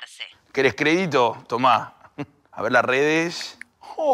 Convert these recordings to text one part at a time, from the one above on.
Quieres ¿Querés crédito? Tomá. A ver las redes.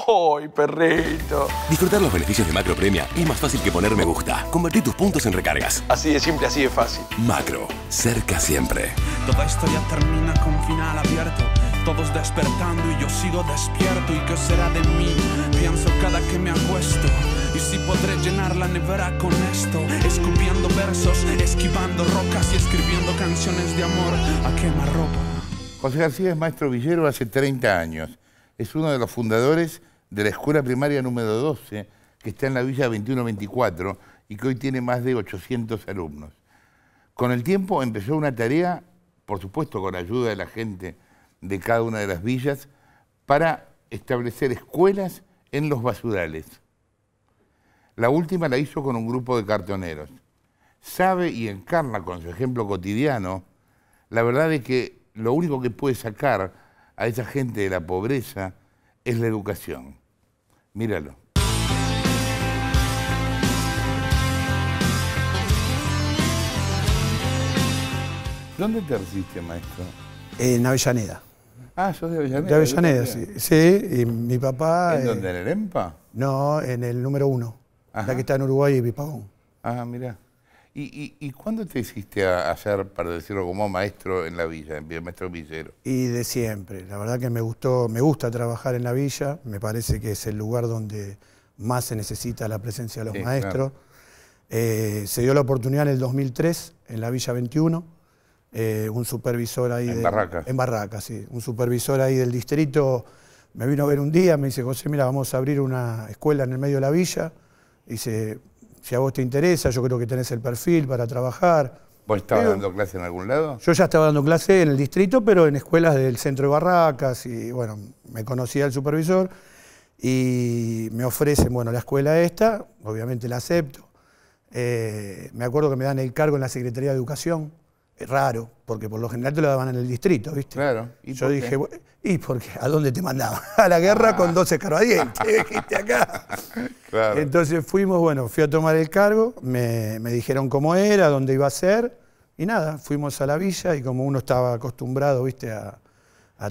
¡Ay, perrito! Disfrutar los beneficios de Macro Premia es más fácil que poner me gusta. Convertir tus puntos en recargas. Así de simple, así de fácil. Macro, cerca siempre. Toda historia termina con final abierto. Todos despertando y yo sigo despierto. ¿Y qué será de mí? Pienso cada que me acuesto. Y si podré llenar la nevera con esto. Escupiendo versos, esquivando rocas y escribiendo canciones de amor a ropa. Pues José García es maestro villero hace 30 años. Es uno de los fundadores de la escuela primaria número 12, que está en la Villa 2124 y que hoy tiene más de 800 alumnos. Con el tiempo empezó una tarea, por supuesto con la ayuda de la gente de cada una de las villas, para establecer escuelas en los basurales. La última la hizo con un grupo de cartoneros. Sabe y encarna con su ejemplo cotidiano la verdad de que lo único que puede sacar a esa gente de la pobreza es la educación. Míralo. ¿Dónde te resiste, maestro? En Avellaneda. Ah, soy de Avellaneda. De Avellaneda, sí. Sí, y mi papá... ¿En eh, dónde? ¿En el EMPA? No, en el número uno, Ah. la que está en Uruguay y Pipagón. Ah, mira. ¿Y, cuándo te hiciste a hacer, para decirlo como maestro en la villa, en maestro villero? Y de siempre. La verdad que me gustó, me gusta trabajar en la villa. Me parece que es el lugar donde más se necesita la presencia de los maestros. Eh, se dio la oportunidad en el 2003 en la Villa 21, eh, un supervisor ahí... En Barracas. En Barracas, sí. Un supervisor ahí del distrito me vino a ver un día, me dice, José, mira, vamos a abrir una escuela en el medio de la villa. Dice, si a vos te interesa, yo creo que tenés el perfil para trabajar. ¿Vos estabas dando clase en algún lado? Yo ya estaba dando clase en el distrito, pero en escuelas del centro de Barracas, y bueno, me conocía el supervisor, y me ofrecen, bueno, la escuela esta, obviamente la acepto. Eh, me acuerdo que me dan el cargo en la Secretaría de Educación, es raro, porque por lo general te lo daban en el distrito, ¿viste? Claro. Yo dije, ¿y ¿y qué? ¿A dónde te mandaban? A la guerra con 12 ah. escarbadientes, dijiste acá. Claro. Entonces fuimos, bueno, fui a tomar el cargo, me, dijeron cómo era, dónde iba a ser, y nada, fuimos a la villa y como uno estaba acostumbrado, ¿viste? A,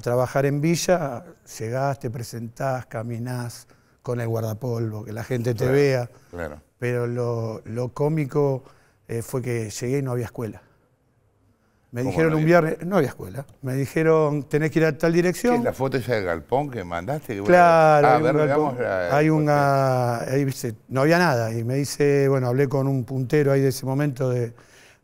trabajar en villa, llegás, te presentás, caminás con el guardapolvo, que la gente te vea. Claro. Pero lo, cómico eh, fue que llegué y no había escuela. Me dijeron un viernes, no había escuela. Me dijeron, tenés que ir a tal dirección. ¿Qué la foto esa del galpón que mandaste? claro, ah, hay, una. no había nada. Y me dice, bueno, hablé con un puntero ahí de ese momento de,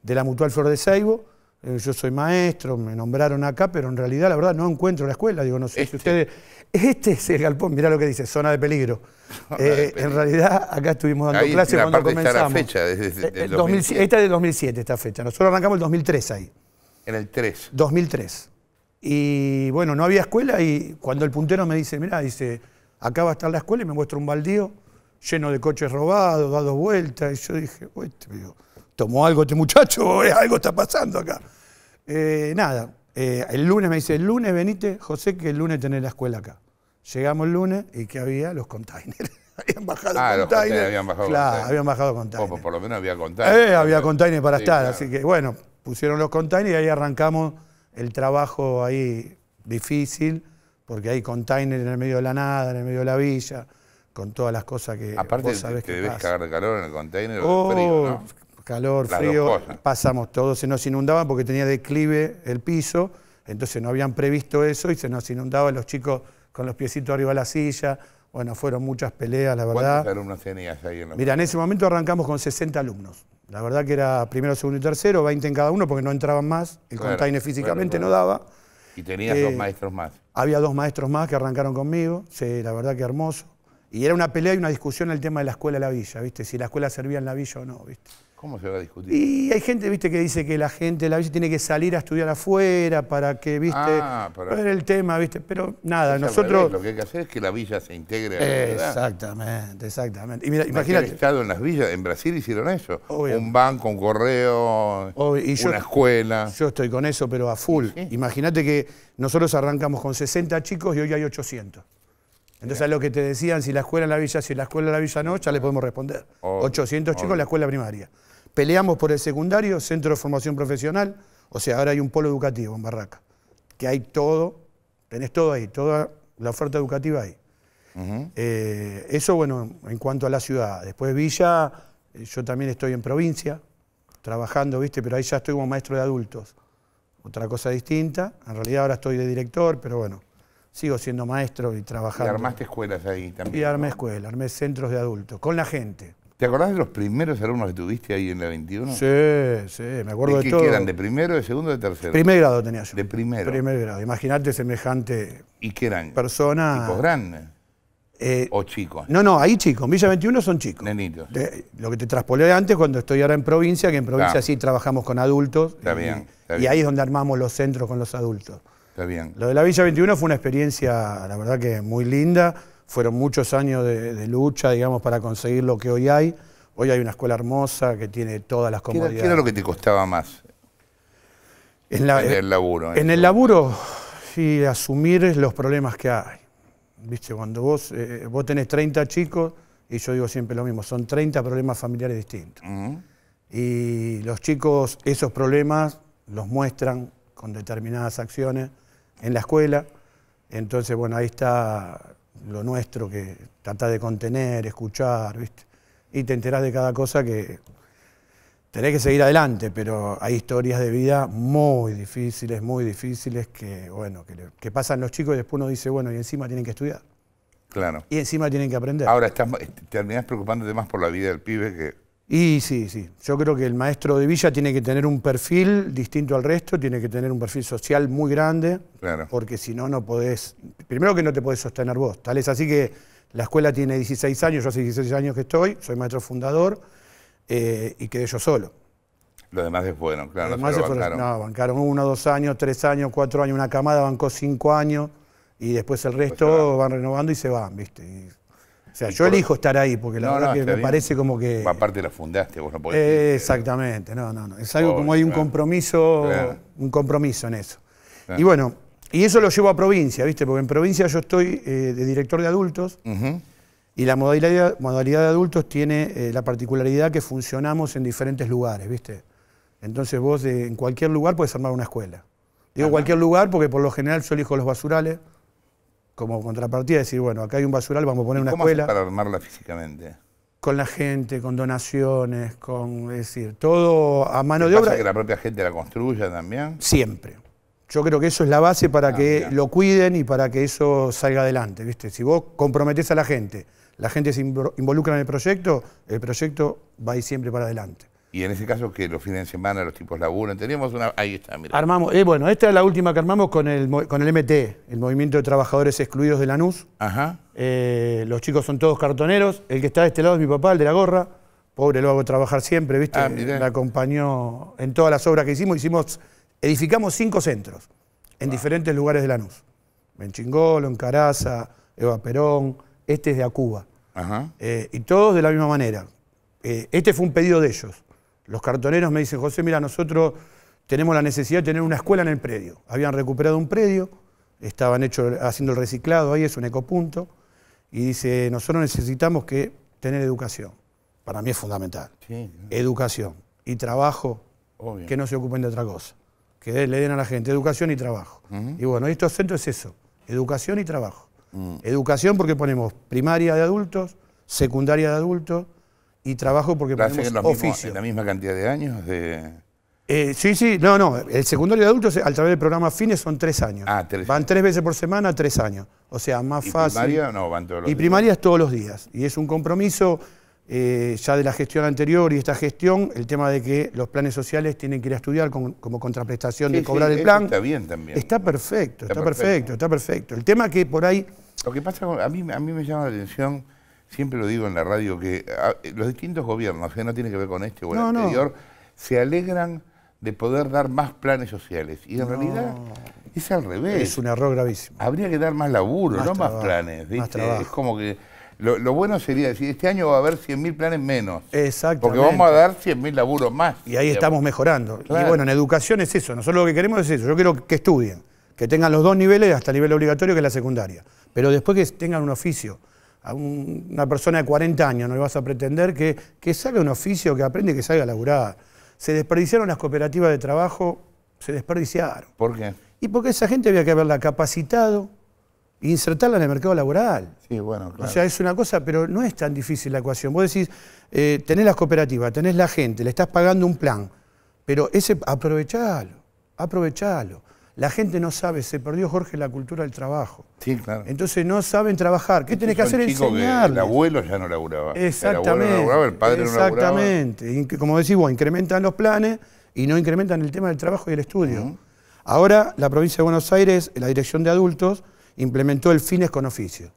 la Mutual Flor de Seibo. Eh, yo soy maestro, me nombraron acá, pero en realidad, la verdad, no encuentro la escuela. Digo, no sé si este. ustedes. Este es el galpón, mirá lo que dice, zona de peligro. Eh, en realidad, acá estuvimos dando clases cuando comenzamos. Está la fecha, Esta es de 2007, esta fecha. Nosotros arrancamos el 2003 ahí. En el 3. 2003. Y bueno, no había escuela y cuando el puntero me dice, mira, dice, acá va a estar la escuela y me muestra un baldío lleno de coches robados, dado vueltas. Y yo dije, digo, tomó algo este muchacho, eh, algo está pasando acá. Eh, nada, eh, el lunes me dice, el lunes venite, José, que el lunes tenés la escuela acá. Llegamos el lunes y ¿qué había? Los containers. habían bajado ah, containers. habían bajado claro, containers. habían bajado containers. por lo menos había containers. había containers para estar, así que bueno, pusieron los containers y ahí arrancamos el trabajo ahí difícil, porque hay containers en el medio de la nada, en el medio de la villa, con todas las cosas que Aparte vos que debes cagar de calor en el container oh, frío, ¿no? calor, frío, pasamos todos, se nos inundaban porque tenía declive el piso, entonces no habían previsto eso y se nos inundaban los chicos con los piecitos arriba de la silla. Bueno, fueron muchas peleas, la verdad. ¿Cuántos alumnos tenías ahí en Mira, en ese momento arrancamos con 60 alumnos. La verdad que era primero, segundo y tercero, 20 en cada uno porque no entraban más, el container físicamente no daba. Y tenías dos eh, maestros más. Había dos maestros más que arrancaron conmigo, sí, la verdad que hermoso. Y era una pelea y una discusión el tema de la escuela en la villa, ¿viste? Si la escuela servía en la villa o no, ¿viste? ¿Cómo se va a discutir? Y hay gente, viste, que dice que la gente la villa tiene que salir a estudiar afuera para que, viste, ver ah, el tema, viste, pero nada, nosotros... Lo que hay que hacer es que la villa se integre a la Exactamente, exactamente. Y imagínate... Estado en las villas, en Brasil hicieron eso. Un banco, un correo, una escuela. Yo estoy con eso, pero a full. Imagínate que nosotros arrancamos con 60 chicos y hoy hay 800. Entonces, a lo que te decían, si la escuela en la villa, si la escuela en la villa no, ya le podemos responder. 800 chicos en la escuela primaria. Peleamos por el secundario, centro de formación profesional, o sea, ahora hay un polo educativo en Barraca, que hay todo, tenés todo ahí, toda la oferta educativa ahí. Eh, eso, bueno, en cuanto a la ciudad. Después Villa, eh, yo también estoy en provincia, trabajando, ¿viste? Pero ahí ya estoy como maestro de adultos. Otra cosa distinta. En realidad ahora estoy de director, pero bueno, sigo siendo maestro y trabajando. Y armaste escuelas ahí también. Y armé escuelas, armé centros de adultos, con la gente. ¿Te acordás de los primeros alumnos que tuviste ahí en la 21? Sí, sí, me acuerdo de, todo. ¿Y qué eran? ¿De primero, de segundo, de tercero? Primer grado tenía yo. ¿De primero? Primer grado. Imagínate semejante ¿Y qué eran? persona. grandes? Eh, ¿O chicos? No, no, ahí chicos. Villa 21 son chicos. Nenitos. lo que te traspolé antes cuando estoy ahora en provincia, que en provincia sí trabajamos con adultos. Está, bien, está bien. Y ahí es donde armamos los centros con los adultos. Está bien. Lo de la Villa 21 fue una experiencia, la verdad que muy linda fueron muchos años de, lucha, digamos, para conseguir lo que hoy hay. Hoy hay una escuela hermosa que tiene todas las comodidades. ¿Qué era, lo que te costaba más? En, el laburo. En, el laburo, sí, asumir los problemas que hay. Viste, cuando vos, eh, vos tenés 30 chicos, y yo digo siempre lo mismo, son 30 problemas familiares distintos. Y los chicos esos problemas los muestran con determinadas acciones en la escuela. Entonces, bueno, ahí está lo nuestro que trata de contener, escuchar, ¿viste? Y te enterás de cada cosa que tenés que seguir adelante, pero hay historias de vida muy difíciles, muy difíciles que, bueno, que, pasan los chicos y después uno dice, bueno, y encima tienen que estudiar. Claro. Y encima tienen que aprender. Ahora estás, terminás preocupándote más por la vida del pibe que y sí, sí, yo creo que el maestro de villa tiene que tener un perfil distinto al resto, tiene que tener un perfil social muy grande, claro. porque si no, no podés, primero que no te podés sostener vos, tal es así que la escuela tiene 16 años, yo hace 16 años que estoy, soy maestro fundador eh, y quedé yo solo. Los demás es bueno, claro. los demás se bancaron. No, bancaron uno, dos años, tres años, cuatro años, una camada bancó cinco años y después el resto van renovando y se van, ¿viste? O sea, yo elijo estar ahí porque la verdad que me parece como que. Aparte la fundaste, vos no podés. Eh, exactamente, no, no, no. Es algo como hay un compromiso, un compromiso en eso. Y bueno, y eso lo llevo a provincia, ¿viste? Porque en provincia yo estoy eh, de director de adultos y la modalidad, de adultos tiene eh, la particularidad que funcionamos en diferentes lugares, ¿viste? Entonces vos en cualquier lugar puedes armar una escuela. Digo cualquier lugar porque por lo general yo elijo los basurales como contrapartida decir, bueno, acá hay un basural, vamos a poner una escuela. para armarla físicamente? Con la gente, con donaciones, con, es decir, todo a mano de pasa obra. que la propia gente la construya también? Siempre. Yo creo que eso es la base para ah, que lo cuiden y para que eso salga adelante, ¿viste? Si vos comprometés a la gente, la gente se involucra en el proyecto, el proyecto va a siempre para adelante y en ese caso que los fines de semana los tipos laburan, teníamos una, ahí está, mira. Armamos, eh, bueno, esta es la última que armamos con el, con el MT, el Movimiento de Trabajadores Excluidos de Lanús. Ajá. Eh, los chicos son todos cartoneros, el que está de este lado es mi papá, el de la gorra, pobre, lo hago trabajar siempre, ¿viste? Ah, me acompañó en todas las obras que hicimos, hicimos, edificamos cinco centros en diferentes lugares de Lanús. En Chingolo, en Caraza, Eva Perón, este es de Acuba. Eh, y todos de la misma manera. este fue un pedido de ellos los cartoneros me dicen, José, mira, nosotros tenemos la necesidad de tener una escuela en el predio. Habían recuperado un predio, estaban hecho, haciendo el reciclado, ahí es un ecopunto, y dice, nosotros necesitamos que tener educación. Para mí es fundamental. Educación y trabajo, que no se ocupen de otra cosa. Que le den a la gente educación y trabajo. Y bueno, estos centros es eso, educación y trabajo. Mm. Educación porque ponemos primaria de adultos, secundaria de adultos, y trabajo porque ponemos oficio. ¿En ¿La misma cantidad de años? De... Eh, sí, sí, no, no. El secundario de adultos, eh, a través del programa Fines, son tres años. Ah, tres. Van tres veces por semana, tres años. O sea, más ¿Y fácil. primaria no van todos los y días? Y primaria es todos los días. Y es un compromiso eh, ya de la gestión anterior y esta gestión, el tema de que los planes sociales tienen que ir a estudiar como contraprestación de cobrar el plan. Está bien también. Está perfecto, está, perfecto, está perfecto. El tema que por ahí. Lo que pasa, a mí, a mí me llama la atención siempre lo digo en la radio, que ah, los distintos gobiernos, que no tiene que ver con este o el anterior, se alegran de poder dar más planes sociales. Y en realidad es al revés. Es un error gravísimo. Habría que dar más laburo, no más planes. es como que lo, bueno sería decir, este año va a haber 100.000 planes menos. Exacto. Porque vamos a dar 100.000 laburos más. Y ahí estamos mejorando. Y bueno, en educación es eso. Nosotros lo que queremos es eso. Yo quiero que estudien, que tengan los dos niveles, hasta el nivel obligatorio que es la secundaria. Pero después que tengan un oficio a una persona de 40 años, no le vas a pretender que, que salga un oficio, que aprende, que salga a laburar. Se desperdiciaron las cooperativas de trabajo, se desperdiciaron. ¿Por qué? Y porque esa gente había que haberla capacitado e insertarla en el mercado laboral. Sí, bueno, claro. O sea, es una cosa, pero no es tan difícil la ecuación. Vos decís, eh, tenés las cooperativas, tenés la gente, le estás pagando un plan, pero ese aprovechalo, aprovechalo. La gente no sabe, se perdió Jorge la cultura del trabajo. Sí, claro. Entonces no saben trabajar. ¿Qué este tienes que hacer? Enseñarles. el abuelo ya no laburaba. Exactamente. El abuelo el padre Exactamente. Como decís vos, incrementan los planes y no incrementan el tema del trabajo y el estudio. Ahora la provincia de Buenos Aires, la dirección de adultos, implementó el fines con oficio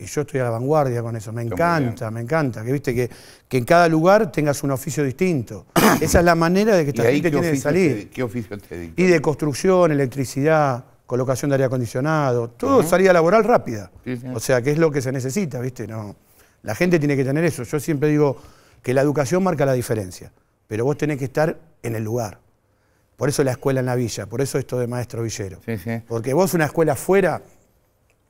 y yo estoy a la vanguardia con eso, me encanta, me encanta, que viste que, en cada lugar tengas un oficio distinto. Esa es la manera de que esta gente tiene que salir. ¿Qué oficio te dictó? Y de construcción, electricidad, colocación de aire acondicionado, todo salida laboral rápida. O sea, que es lo que se necesita, ¿viste? No. La gente tiene que tener eso. Yo siempre digo que la educación marca la diferencia, pero vos tenés que estar en el lugar. Por eso la escuela en la villa, por eso esto de maestro villero. Porque vos una escuela afuera,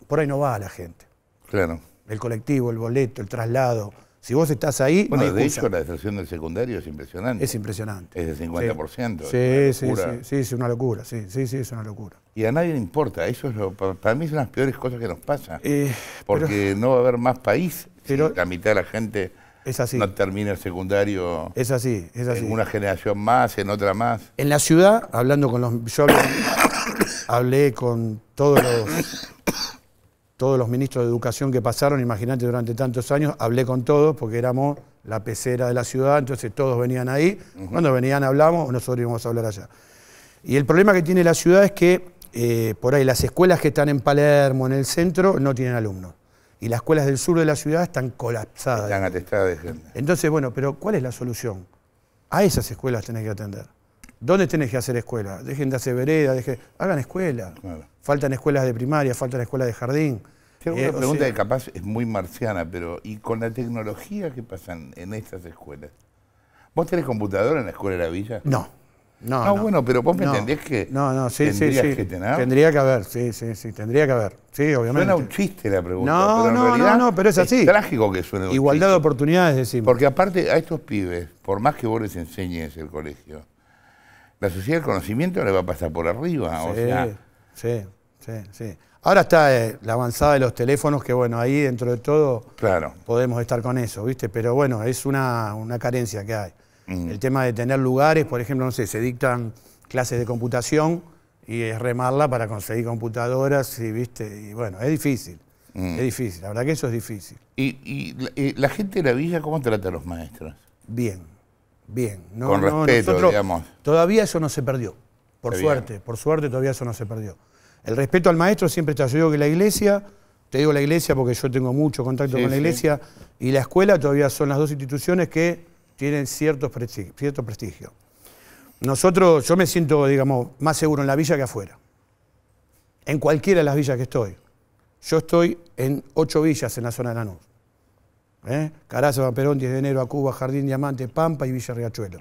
por ahí no va la gente. Claro. El colectivo, el boleto, el traslado. Si vos estás ahí, bueno, de hecho la deserción del secundario es impresionante. Es impresionante. Es del 50%. Sí, sí, sí, sí, es una locura, sí, sí, sí, es una locura. Y a nadie le importa, eso es lo, para mí son las peores cosas que nos pasa. Eh, porque no va a haber más país pero, la mitad de la gente es así. no termina el secundario. Es así, es así. En una generación más, en otra más. En la ciudad, hablando con los... Yo hablé con todos los todos los ministros de educación que pasaron, imagínate durante tantos años, hablé con todos porque éramos la pecera de la ciudad, entonces todos venían ahí, cuando venían hablamos nosotros íbamos a hablar allá. Y el problema que tiene la ciudad es que eh, por ahí las escuelas que están en Palermo, en el centro, no tienen alumnos. Y las escuelas del sur de la ciudad están colapsadas. Están atestadas de gente. Entonces, bueno, pero ¿cuál es la solución? A esas escuelas tenés que atender. ¿Dónde tenés que hacer escuela? Dejen de hacer vereda, dejen... hagan escuela. Faltan escuelas de primaria, faltan escuelas de jardín. Tengo una eh, pregunta que capaz es muy marciana, pero ¿y con la tecnología que pasan en estas escuelas? ¿Vos tenés computadora en la escuela de la villa? No. No, ah, bueno, pero vos me entendés que no, que tener. Tendría que haber, sí, sí, sí, tendría que haber. Sí, obviamente. un chiste la pregunta. No, pero en no, no, no, pero es así. trágico que suene. Igualdad de oportunidades, decimos. Porque aparte, a estos pibes, por más que vos les enseñes el colegio, la sociedad del conocimiento le va a pasar por arriba. Sí, sea... sí, sí, sí. Ahora está eh, la avanzada de los teléfonos, que bueno, ahí dentro de todo podemos estar con eso, ¿viste? Pero bueno, es una, carencia que hay. Mm. El tema de tener lugares, por ejemplo, no sé, se dictan clases de computación y es remarla para conseguir computadoras, y, ¿viste? Y bueno, es difícil. Mm. Es difícil, la verdad que eso es difícil. ¿Y, la, eh, la gente de la villa cómo trata a los maestros? Bien, bien. No, nosotros, digamos. Todavía eso no se perdió. Por suerte, por suerte todavía eso no se perdió. El respeto al maestro siempre te Yo digo que la iglesia, te digo la iglesia porque yo tengo mucho contacto con la iglesia, y la escuela todavía son las dos instituciones que tienen cierto prestigio, cierto prestigio. Nosotros, yo me siento, digamos, más seguro en la villa que afuera. En cualquiera de las villas que estoy. Yo estoy en ocho villas en la zona de Lanús. ¿Eh? Carazo, Perón, 10 de enero, Cuba, Jardín Diamante, Pampa y Villa Riachuelo.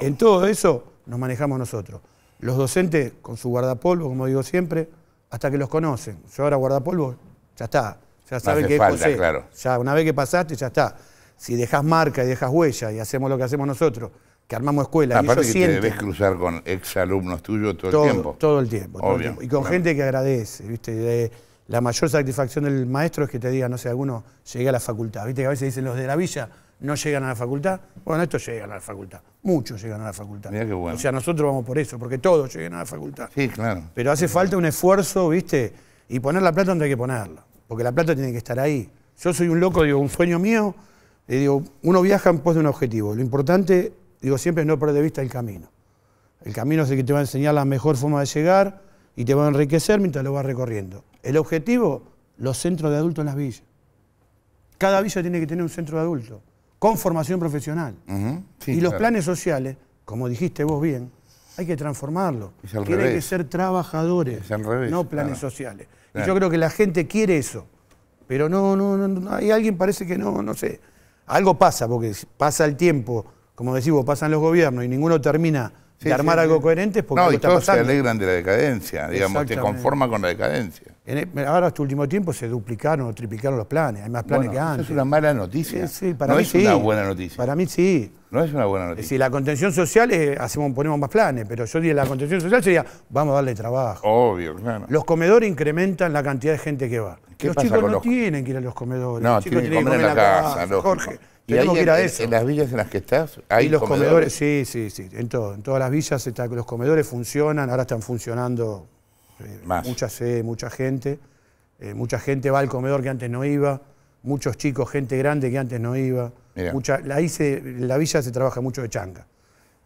En todo eso nos manejamos nosotros. Los docentes con su guardapolvo, como digo siempre, hasta que los conocen. Yo ahora guardapolvo, ya está. Ya saben que es Ya una vez que pasaste, ya está. Si dejas marca y dejas huella y hacemos lo que hacemos nosotros, que armamos escuelas Aparte que debes cruzar con exalumnos tuyos todo, el tiempo. Todo el tiempo. Y con gente que agradece, ¿viste? De, la mayor satisfacción del maestro es que te diga, no sé, alguno llegue a la facultad. Viste que a veces dicen los de la villa no llegan a la facultad. Bueno, estos llegan a la facultad. Muchos llegan a la facultad. mira qué bueno. O sea, nosotros vamos por eso, porque todos llegan a la facultad. Sí, claro. Pero hace falta un esfuerzo, ¿viste? Y poner la plata donde hay que ponerla. Porque la plata tiene que estar ahí. Yo soy un loco, digo, un sueño mío. Y digo, uno viaja en pos de un objetivo. Lo importante, digo, siempre es no perder de vista el camino. El camino es el que te va a enseñar la mejor forma de llegar y te va a enriquecer mientras lo vas recorriendo. El objetivo, los centros de adultos en las villas. Cada villa tiene que tener un centro de adultos, con formación profesional. y los planes sociales, como dijiste vos bien, hay que transformarlo. Tienen que ser trabajadores, no planes sociales. Y yo creo que la gente quiere eso. Pero no, no, no, no, hay alguien parece que no, no sé. Algo pasa, porque pasa el tiempo, como decimos, pasan los gobiernos y ninguno termina de armar algo coherente es porque no, y todos se alegran de la decadencia, digamos, te conforma con la decadencia. En, e, ahora, este último tiempo, se duplicaron o triplicaron los planes, hay más planes que antes. Eso es una mala noticia. Sí, para no es una buena noticia. Para mí sí. No es una buena noticia. Si la contención social es, hacemos, ponemos más planes, pero yo diría la contención social sería, vamos a darle trabajo. Obvio, claro. Los comedores incrementan la cantidad de gente que va. los chicos no tienen que ir a los comedores. No, los chicos tienen que comer, en la, casa, casa Jorge. Y en, las villas en las que estás, hay los comedores? sí, sí, sí. En, en todas las villas los comedores funcionan, ahora están funcionando eh, mucha mucha gente. Eh, mucha gente va al comedor que antes no iba, muchos chicos, gente grande que antes no iba. En la, villa se trabaja mucho de changa.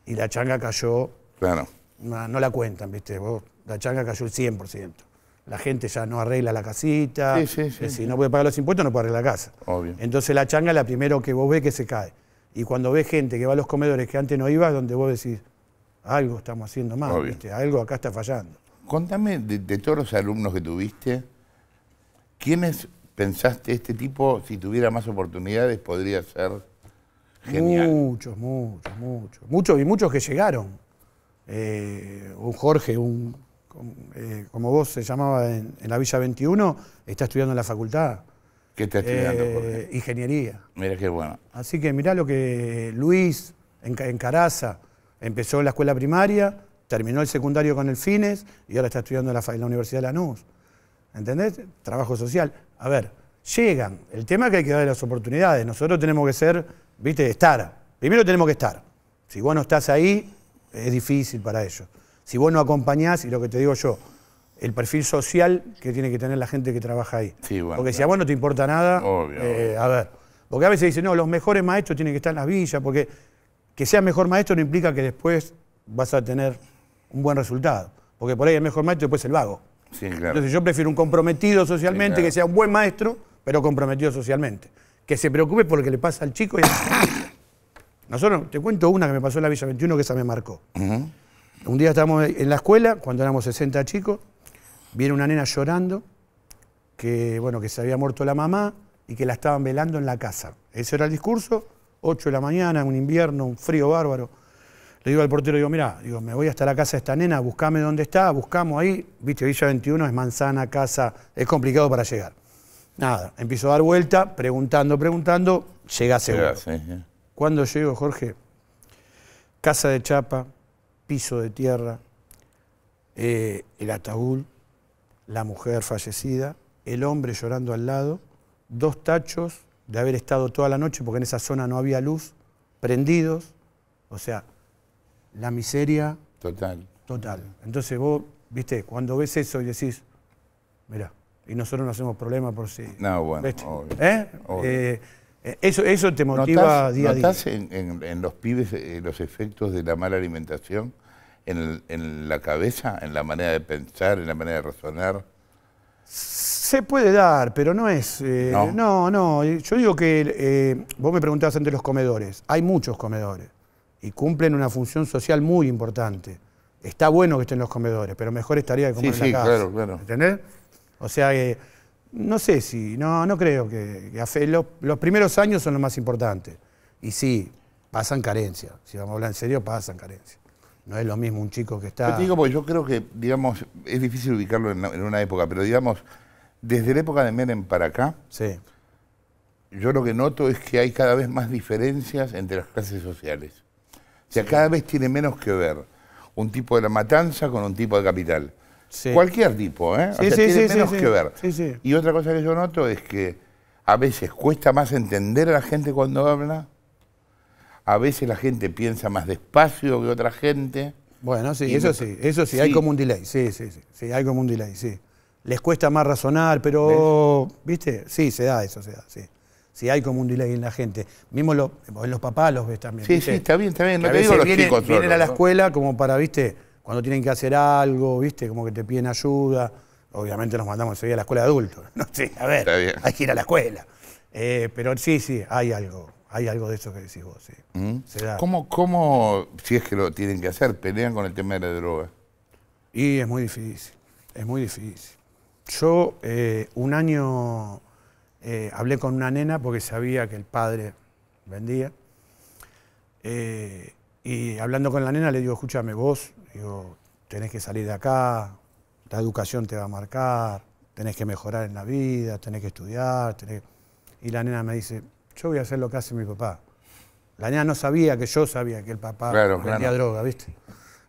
Y la changa cayó. Claro. No, la cuentan, ¿viste? Vos, la changa cayó el 100% la gente ya no arregla la casita. Sí, sí, eh, si no puede pagar los impuestos, no puede arreglar la casa. Obvio. Entonces la changa es la primero que vos ves que se cae. Y cuando ves gente que va a los comedores que antes no iba, es donde vos decís, algo estamos haciendo mal, algo acá está fallando. Contame de, todos los alumnos que tuviste, ¿quiénes pensaste este tipo, si tuviera más oportunidades, podría ser genial? Muchos, muchos, muchos. Muchos y muchos que llegaron. Eh, un Jorge, un eh, como, vos se llamaba en, la Villa 21, está estudiando en la facultad. ¿Qué está estudiando? Eh, ingeniería. Mira qué bueno. Así que mirá lo que Luis en, Caraza empezó la escuela primaria, terminó el secundario con el FINES y ahora está estudiando en la, Universidad de Lanús. ¿Entendés? Trabajo social. A ver, llegan. El tema es que hay que darle las oportunidades. Nosotros tenemos que ser, viste, estar. Primero tenemos que estar. Si vos no estás ahí, es difícil para ellos. Si vos no acompañás, y lo que te digo yo, el perfil social que tiene que tener la gente que trabaja ahí. porque si a vos no te importa nada, eh, a ver. Porque a veces dicen, no, los mejores maestros tienen que estar en las villas, porque que sea mejor maestro no implica que después vas a tener un buen resultado. Porque por ahí el mejor maestro después el vago. Sí, claro. Entonces yo prefiero un comprometido socialmente, que sea un buen maestro, pero comprometido socialmente. Que se preocupe por lo que le pasa al chico y Nosotros, te cuento una que me pasó en la Villa 21 que esa me marcó. Un día estábamos en la escuela, cuando éramos 60 chicos, viene una nena llorando, que, bueno, que se había muerto la mamá y que la estaban velando en la casa. Ese era el discurso, 8 de la mañana, un invierno, un frío bárbaro. Le digo al portero, digo, mirá, digo, me voy hasta la casa de esta nena, buscame dónde está, buscamos ahí, viste, Villa 21 es manzana, casa, es complicado para llegar. Nada, empiezo a dar vuelta, preguntando, preguntando, llega seguro. ¿Cuándo llego, Jorge? Casa de Chapa, piso de tierra, eh, el ataúd, la mujer fallecida, el hombre llorando al lado, dos tachos de haber estado toda la noche, porque en esa zona no había luz, prendidos, o sea, la miseria... Total. Total. Entonces vos, viste, cuando ves eso y decís, mira, y nosotros no hacemos problema por si... No, bueno, ¿Eh? Eh, eso, eso te motiva día a día. ¿Notás en, en, los pibes los efectos de la mala alimentación? en, la cabeza, en la manera de pensar, en la manera de razonar? Se puede dar, pero no es. Eh, no. no. Yo digo que eh, vos me preguntabas entre los comedores. Hay muchos comedores y cumplen una función social muy importante. Está bueno que estén los comedores, pero mejor estaría que comer en casa. Claro, claro. ¿Entendés? O sea que. no sé si, no, no creo que. los, primeros años son los más importantes. Y sí, pasan carencia. Si vamos a hablar en serio, pasan carencia. No es lo mismo un chico que está... Yo te digo, porque yo creo que, digamos, es difícil ubicarlo en, una época, pero digamos, desde la época de Menem para acá, yo lo que noto es que hay cada vez más diferencias entre las clases sociales. O sea, cada vez tiene menos que ver un tipo de la matanza con un tipo de capital. Cualquier tipo, ¿eh? Sí, o sea, tiene menos que ver. Y otra cosa que yo noto es que a veces cuesta más entender a la gente cuando habla a veces la gente piensa más despacio que otra gente. Bueno, sí, eso sí, eso sí, hay como un delay, sí, sí, sí, hay como un delay, sí. Les cuesta más razonar, pero, ¿viste? Sí, se da eso, se da, sí. Sí, hay como un delay en la gente. Mismo en los papás los ves también. Sí, sí, está bien, está bien. digo, los vienen, chicos vienen a la escuela como para, ¿viste? Cuando tienen que hacer algo, ¿viste? Como que te piden ayuda. Obviamente nos mandamos enseguida a la escuela de adultos. sí, a ver, hay que ir a la escuela. Eh, pero sí, sí, hay algo. Hay algo de eso que decís vos, sí. ¿Mm? ¿Cómo, ¿Cómo, si es que lo tienen que hacer, pelean con el tema de la droga? Y es muy difícil, es muy difícil. Yo eh, un año eh, hablé con una nena porque sabía que el padre vendía. Eh, y hablando con la nena le digo, escúchame vos, digo, tenés que salir de acá, la educación te va a marcar, tenés que mejorar en la vida, tenés que estudiar. Tenés... Y la nena me dice, yo voy a hacer lo que hace mi papá. La niña no sabía que yo sabía que el papá vendía droga, ¿viste?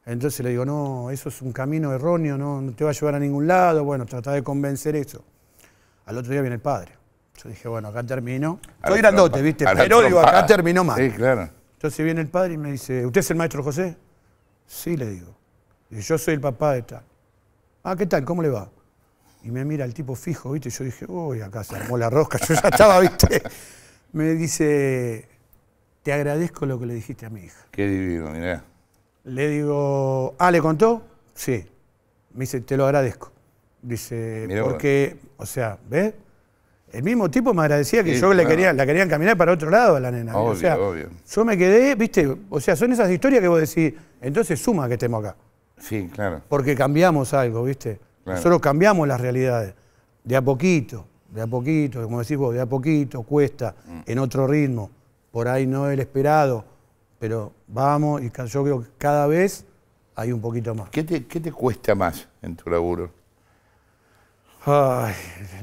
Entonces le digo, no, eso es un camino erróneo, no, te va a llevar a ningún lado, bueno, trata de convencer eso. Al otro día viene el padre. Yo dije, bueno, acá termino. Estoy Soy grandote, ¿viste? Pero digo, acá terminó mal. Sí, claro. Entonces viene el padre y me dice, ¿usted es el maestro José? Sí, le digo. Y yo soy el papá de tal. Ah, ¿qué tal? ¿Cómo le va? Y me mira el tipo fijo, ¿viste? Yo dije, uy, acá se armó la rosca. Yo ya estaba, ¿viste? me dice, te agradezco lo que le dijiste a mi hija. Qué divino, mirá. Le digo, ah, ¿le contó? Sí. Me dice, te lo agradezco. Dice, porque, o sea, ¿ves? El mismo tipo me agradecía que yo le quería, la querían caminar para otro lado a la nena. o sea, obvio. yo me quedé, viste, o sea, son esas historias que vos decís, entonces suma que estemos acá. Sí, claro. Porque cambiamos algo, viste. Nosotros cambiamos las realidades, de a poquito de a poquito, como decís vos, de a poquito, cuesta, mm. en otro ritmo, por ahí no el esperado, pero vamos y yo creo que cada vez hay un poquito más. ¿Qué te, cuesta más en tu laburo? Ay,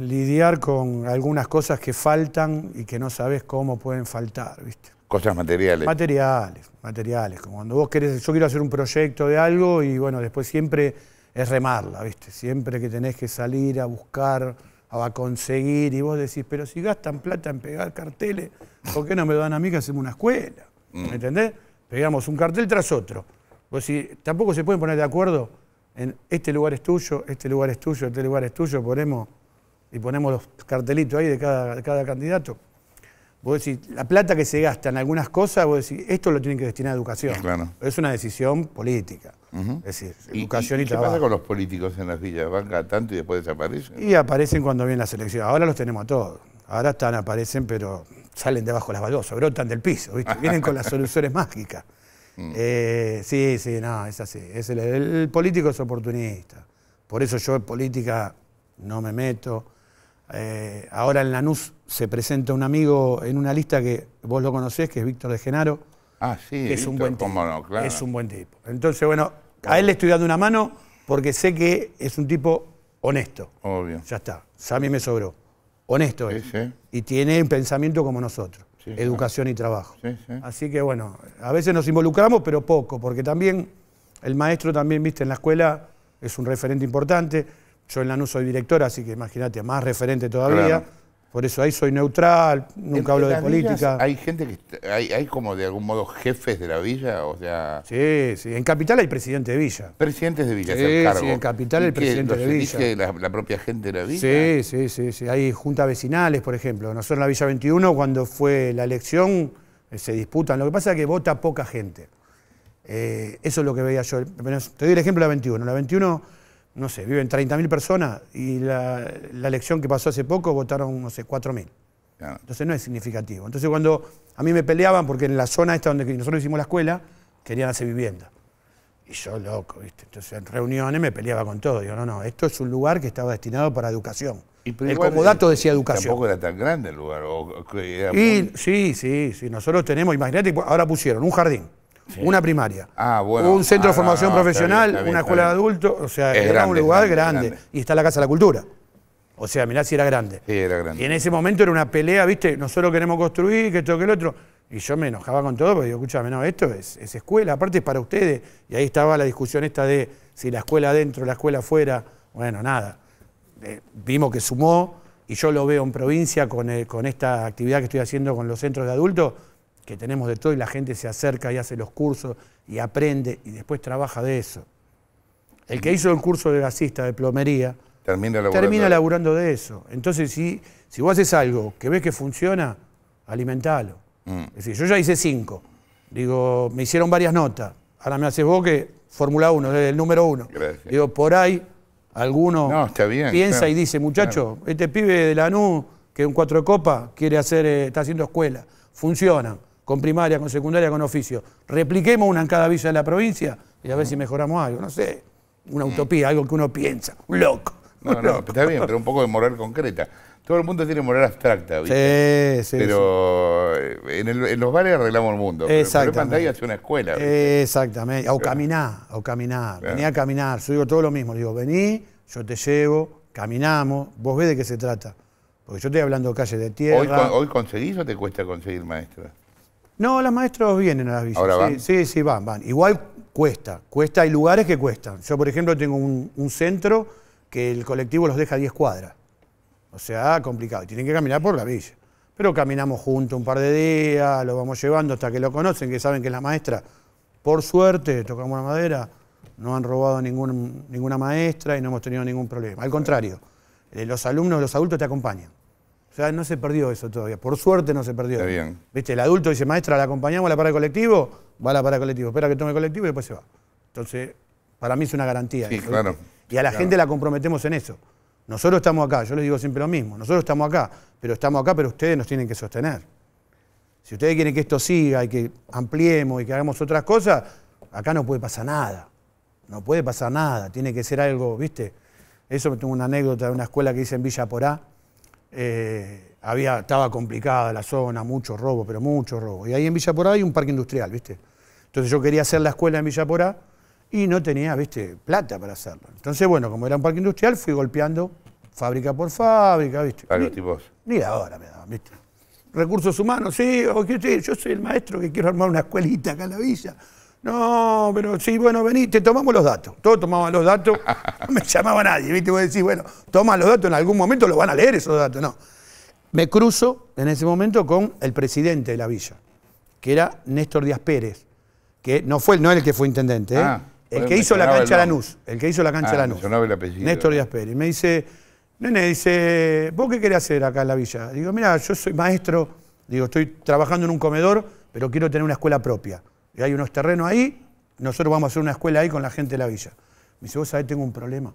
lidiar con algunas cosas que faltan y que no sabes cómo pueden faltar, ¿viste? Cosas materiales. Materiales, materiales. Como cuando vos querés, yo quiero hacer un proyecto de algo y bueno, después siempre es remarla, ¿viste? Siempre que tenés que salir a buscar a conseguir, y vos decís, pero si gastan plata en pegar carteles, ¿por qué no me lo dan a mí que hacemos una escuela? Mm. ¿Me entendés? Pegamos un cartel tras otro. Vos si tampoco se pueden poner de acuerdo en este lugar es tuyo, este lugar es tuyo, este lugar es tuyo, ponemos, y ponemos los cartelitos ahí de cada, candidato. Vos decís, la plata que se gasta en algunas cosas, vos decís, esto lo tienen que destinar a educación. Es una decisión política. Es decir, educación y, ¿qué pasa con los políticos en las villas? ¿Van cada tanto y después desaparecen? Y aparecen cuando viene la selección. Ahora los tenemos a todos. Ahora están, aparecen, pero salen debajo de las baldosas, brotan del piso, vienen con las soluciones mágicas. Mm. Eh, sí, sí, no, es así. Es el, político es oportunista. Por eso yo en política no me meto. Eh, ahora en Lanús se presenta un amigo en una lista que vos lo conocés, que es Víctor de Genaro Ah, sí, es un buen tipo. claro. Es un buen tipo. Entonces, bueno, a él le estoy dando una mano porque sé que es un tipo honesto. Obvio. Ya está. Sammy me sobró. Honesto es. Y tiene pensamiento como nosotros. educación y trabajo. Así que bueno, a veces nos involucramos, pero poco, porque también el maestro también, viste, en la escuela es un referente importante. Yo en la NU soy director, así que imagínate, más referente todavía. Por eso ahí soy neutral, nunca hablo de política. hay gente que hay, como de algún modo jefes de la villa, o sea. Sí, sí. En capital hay presidente de villa. Presidentes de villa, sí, cargo. sí. En capital el presidente de villa. la, la propia gente de la villa. Sí, sí, sí, Hay juntas vecinales, por ejemplo. Nosotros en la villa 21 cuando fue la elección eh, se disputan. Lo que pasa es que vota poca gente. Eh, eso es lo que veía yo. Te doy el ejemplo de la 21. La 21 no sé, viven 30.000 personas y la, elección que pasó hace poco votaron, no sé, 4.000. Entonces no es significativo. Entonces cuando a mí me peleaban, porque en la zona esta donde nosotros hicimos la escuela, querían hacer vivienda. Y yo loco, ¿viste? Entonces en reuniones me peleaba con todo. Digo, no, no, esto es un lugar que estaba destinado para educación. el comodato eh, decía educación. Tampoco era tan grande el lugar. O, Sí, sí, sí. Nosotros tenemos, imagínate, ahora pusieron un jardín una primaria. Ah, un centro de ah, formación profesional, una escuela de adultos, o sea, era un lugar grande, Y está la Casa de la Cultura. O sea, mirá si era grande. Sí, era grande. Y en ese momento era una pelea, ¿viste? Nosotros queremos construir, que esto, que el otro. Y yo me enojaba con todo, porque digo, escúchame, no, esto es, escuela, aparte es para ustedes. Y ahí estaba la discusión esta de si la escuela adentro, la escuela afuera. Bueno, nada. Eh, vimos que sumó, y yo lo veo en provincia con, eh, con esta actividad que estoy haciendo con los centros de adultos que tenemos de todo y la gente se acerca y hace los cursos y aprende y después trabaja de eso. El que hizo el curso de gasista de plomería termina laburando, termina laburando de eso. Entonces, si, si vos haces algo que ves que funciona, alimentalo. Mm. Es decir, yo ya hice cinco. Digo, me hicieron varias notas. Ahora me haces vos que Fórmula 1, el número uno. Digo, por ahí alguno piensa y dice, muchacho, este pibe de la NU que es un cuatro copa, quiere hacer, eh, está haciendo escuela. Funciona con primaria, con secundaria, con oficio. Repliquemos una en cada villa de la provincia y a ver si mejoramos algo, no sé. Una utopía, algo que uno piensa, un loco. No, no, está bien, pero un poco de moral concreta. Todo el mundo tiene moral abstracta, ¿viste? Sí, sí. Pero eh, En, en, los bares arreglamos el mundo. Exactamente. Pero, una escuela. Exactamente. O caminar, o caminar, Venía Vení a caminar. Yo digo todo lo mismo. Digo, vení, yo te llevo, caminamos. Vos ves de qué se trata. Porque yo estoy hablando de calle de tierra. ¿Hoy, hoy conseguís o te cuesta conseguir maestras? No, las maestras vienen a las villas, Sí, sí, van, van. Igual cuesta, cuesta, hay lugares que cuestan. Yo, por ejemplo, tengo un, centro que el colectivo los deja a 10 cuadras. O sea, complicado. tienen que caminar por la villa. Pero caminamos juntos un par de días, lo vamos llevando hasta que lo conocen, que saben que las la maestra. Por suerte, tocamos la madera, no han robado ningún, ninguna maestra y no hemos tenido ningún problema. Al contrario, eh, los alumnos, los adultos te acompañan. O sea, no se perdió eso todavía. Por suerte no se perdió. Está bien. ¿Viste? El adulto dice, maestra, ¿la acompañamos a la para colectivo? Va a la para colectivo. Espera que tome colectivo y después se va. Entonces, para mí es una garantía. Sí, claro. Y a la gente la comprometemos en eso. Nosotros estamos acá, yo les digo siempre lo mismo. Nosotros estamos acá, pero estamos acá, pero ustedes nos tienen que sostener. Si ustedes quieren que esto siga y que ampliemos y que hagamos otras cosas, acá no puede pasar nada. No puede pasar nada. Tiene que ser algo, ¿viste? Eso me tengo una anécdota de una escuela que dice en Villa Porá eh, había, estaba complicada la zona, mucho robo, pero mucho robo. Y ahí en Villaporá hay un parque industrial, ¿viste? Entonces yo quería hacer la escuela en Villaporá y no tenía, ¿viste? Plata para hacerlo. Entonces, bueno, como era un parque industrial, fui golpeando fábrica por fábrica, ¿viste? tipos. Ni ahora me daban, ¿viste? Recursos humanos, sí, yo soy el maestro que quiero armar una escuelita acá en la villa. No, pero sí, bueno, vení, te tomamos los datos. Todos tomaban los datos, no me llamaba nadie, ¿viste? a decir, bueno, toma los datos, en algún momento lo van a leer esos datos, no. Me cruzo en ese momento con el presidente de la villa, que era Néstor Díaz Pérez, que no fue no el que fue intendente, ¿eh? ah, el que hizo la cancha la Lanús, el que hizo la cancha ah, Lanús. Néstor Díaz Pérez. Me dice, nene, dice, ¿vos qué querés hacer acá en la villa? Digo, mira, yo soy maestro, digo, estoy trabajando en un comedor, pero quiero tener una escuela propia y hay unos terrenos ahí, nosotros vamos a hacer una escuela ahí con la gente de la villa. Me dice, vos sabés, tengo un problema.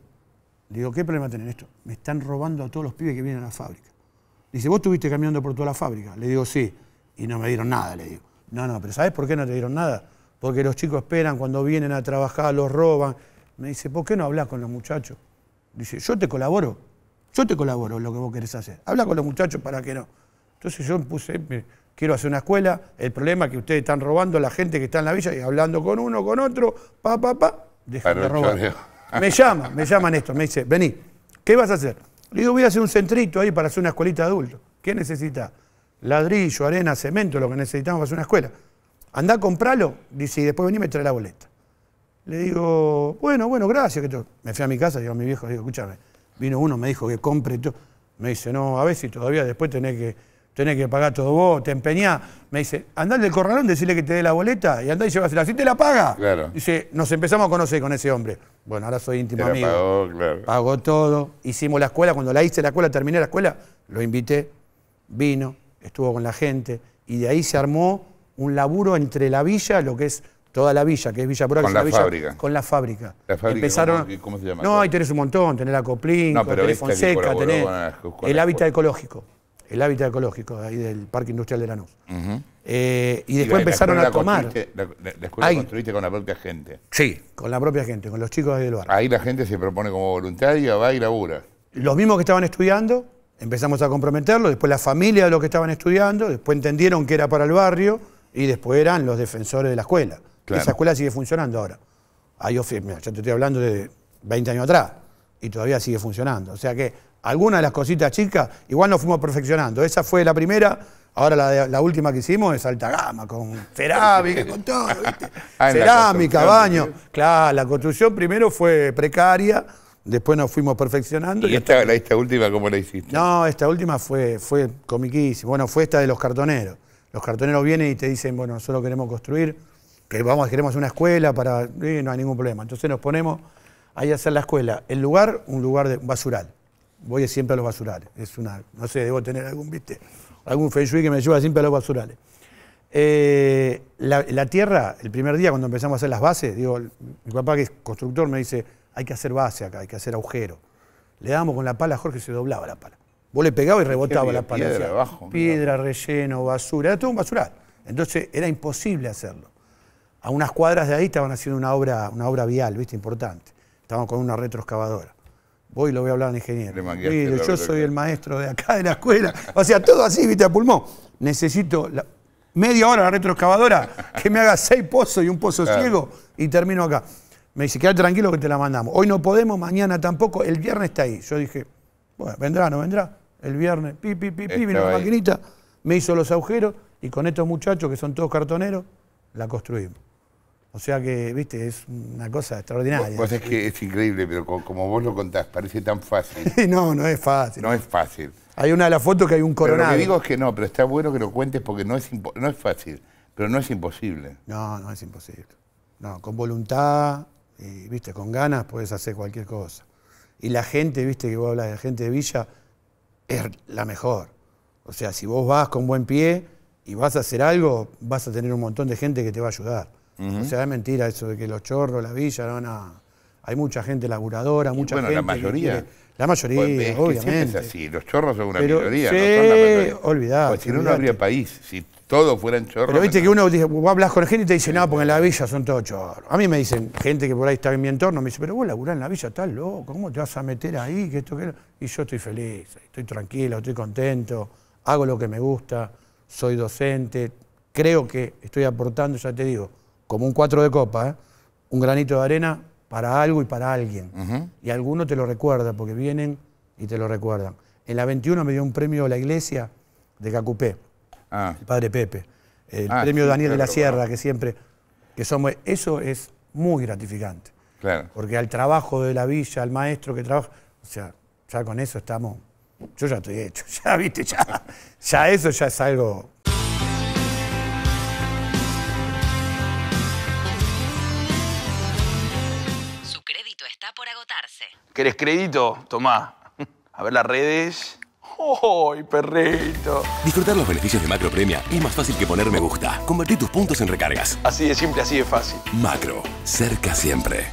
Le digo, ¿qué problema tienen esto? Me están robando a todos los pibes que vienen a la fábrica. dice, ¿vos estuviste caminando por toda la fábrica? Le digo, sí. Y no me dieron nada, le digo. No, no, pero ¿sabés por qué no te dieron nada? Porque los chicos esperan, cuando vienen a trabajar, los roban. Me dice, ¿por qué no hablas con los muchachos? dice, yo te colaboro. Yo te colaboro en lo que vos querés hacer. Habla con los muchachos para que no. Entonces yo puse, quiero hacer una escuela, el problema es que ustedes están robando a la gente que está en la villa y hablando con uno, con otro, pa, pa, pa, dejan de robar. Me llama, me llaman esto, me dice, vení, ¿qué vas a hacer? Le digo, voy a hacer un centrito ahí para hacer una escuelita de adultos. ¿Qué necesita? Ladrillo, arena, cemento, lo que necesitamos para hacer una escuela. Andá, comprarlo? dice, y después vení y me trae la boleta. Le digo, bueno, bueno, gracias. Me fui a mi casa, digo a mi viejo, digo, escúchame, vino uno, me dijo que compre todo. Me dice, no, a ver si todavía después tenés que tenés que pagar todo vos, te empeñás. Me dice, andá del corralón, decirle que te dé la boleta y andá y llévasela, así te la paga, claro. dice, nos empezamos a conocer con ese hombre. Bueno, ahora soy íntimo te amigo. Pagó, claro. Pagó todo, hicimos la escuela, cuando la hice la escuela, terminé la escuela, lo invité, vino, estuvo con la gente y de ahí se armó un laburo entre la villa, lo que es toda la villa, que es Villa Pura, Con la, fábrica. Con la fábrica. Empezaron, ¿cómo, se llama? No, ahí tenés un montón, tenés la Coplín, no, tenés Fonseca, tenés el hábitat ecológico el hábitat ecológico ahí del Parque Industrial de Lanús. Eh, y después empezaron a tomar. La, escuela ahí. construiste con la propia gente. Sí, con la propia gente, con los chicos del barrio. Ahí la gente se propone como voluntaria, va y labura. Los mismos que estaban estudiando, empezamos a comprometerlos, después la familia de los que estaban estudiando, después entendieron que era para el barrio y después eran los defensores de la escuela. Claro. Esa escuela sigue funcionando ahora. Ahí, yo te estoy hablando de 20 años atrás y todavía sigue funcionando. O sea que algunas de las cositas chicas, igual nos fuimos perfeccionando. Esa fue la primera, ahora la, última que hicimos es alta gama, con cerámica, con todo, ah, ¿viste? cerámica, baño. Claro, la construcción primero fue precaria, después nos fuimos perfeccionando. ¿Y, esta, última cómo la hiciste? No, esta última fue, fue comiquísima. Bueno, fue esta de los cartoneros. Los cartoneros vienen y te dicen, bueno, nosotros queremos construir, que vamos, queremos una escuela para. no hay ningún problema. Entonces nos ponemos ahí a hacer la escuela. El lugar, un lugar de basural voy siempre a los basurales. Es una, no sé, debo tener algún, ¿viste? algún feng que me lleva siempre a los basurales. Eh, la, tierra, el primer día cuando empezamos a hacer las bases, digo, mi papá que es constructor me dice, hay que hacer base acá, hay que hacer agujero. Le dábamos con la pala a Jorge se doblaba la pala. Vos le pegabas y rebotaba la pala. Piedra, abajo, piedra relleno, basura, era todo un basural. Entonces era imposible hacerlo. A unas cuadras de ahí estaban haciendo una obra, una obra vial, ¿viste? Importante. Estaban con una retroexcavadora voy lo voy a hablar al ingeniero. yo soy el maestro de acá de la escuela. O sea, todo así, viste, a pulmón. Necesito media hora la retroexcavadora que me haga seis pozos y un pozo ciego y termino acá. Me dice, quédate tranquilo que te la mandamos. Hoy no podemos, mañana tampoco, el viernes está ahí. Yo dije, bueno, vendrá, no vendrá. El viernes, pi, pi, pi, pi, vino la maquinita, me hizo los agujeros y con estos muchachos que son todos cartoneros, la construimos. O sea que, viste, es una cosa extraordinaria. Pues es que es increíble, pero como, vos lo contás, parece tan fácil. no, no es fácil. No es fácil. Hay una de las fotos que hay un coronado. Pero lo que digo es que no, pero está bueno que lo cuentes porque no es, no es fácil, pero no es imposible. No, no es imposible. No, con voluntad y, viste, con ganas puedes hacer cualquier cosa. Y la gente, viste, que vos hablas de la gente de Villa, es la mejor. O sea, si vos vas con buen pie y vas a hacer algo, vas a tener un montón de gente que te va a ayudar se da O sea, es mentira eso de que los chorros, la villa, no, no. Hay mucha gente laburadora, mucha gente. Bueno, la mayoría. la mayoría, pues, obviamente. los chorros son una no mayoría. olvidado pues si no, no habría país. Si todos fueran chorros. Pero viste que uno dice, vos hablas con gente y te dice no, porque en la villa son todos chorros. A mí me dicen, gente que por ahí está en mi entorno, me dice, pero vos laburás en la villa, estás loco, ¿cómo te vas a meter ahí? Que esto, Y yo estoy feliz, estoy tranquilo, estoy contento, hago lo que me gusta, soy docente, creo que estoy aportando, ya te digo, como un cuatro de copa, ¿eh? un granito de arena para algo y para alguien. Y alguno te lo recuerda, porque vienen y te lo recuerdan. En la 21 me dio un premio la iglesia de Cacupé, ah. el padre Pepe. El ah, premio Daniel de la Sierra, que siempre. Que somos, eso es muy gratificante. Claro. Porque al trabajo de la villa, al maestro que trabaja. O sea, ya con eso estamos. Yo ya estoy hecho, ya viste, ya, ya eso ya es algo. ¿Querés crédito? Tomá. A ver las redes. ¡Ay, perrito! Disfrutar los beneficios de Macro Premia es más fácil que poner me gusta. Convertir tus puntos en recargas. Así de simple, así de fácil. Macro. Cerca siempre.